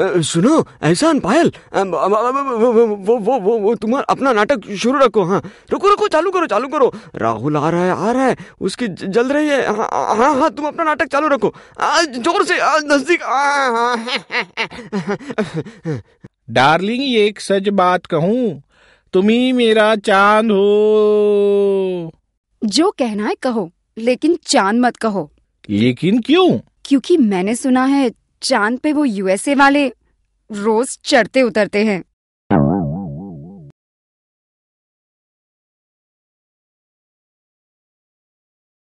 सुनो एहसान पायल वो वो वो वो तुम अपना नाटक शुरू रखो हाँ रुको रुको चालू करो चालू करो राहुल आ रहा है आ रहा है उसकी जल रही है हाँ, हाँ हाँ तुम अपना नाटक चालू रखो जोर से नजदीक हाँ, हाँ, डार्लिंग ये एक सच बात कहूँ तुम्ही मेरा चांद हो जो कहना है कहो लेकिन चांद मत कहो लेकिन क्यों क्योंकि मैंने सुना है चांद पे वो यूएसए वाले रोज चढ़ते उतरते हैं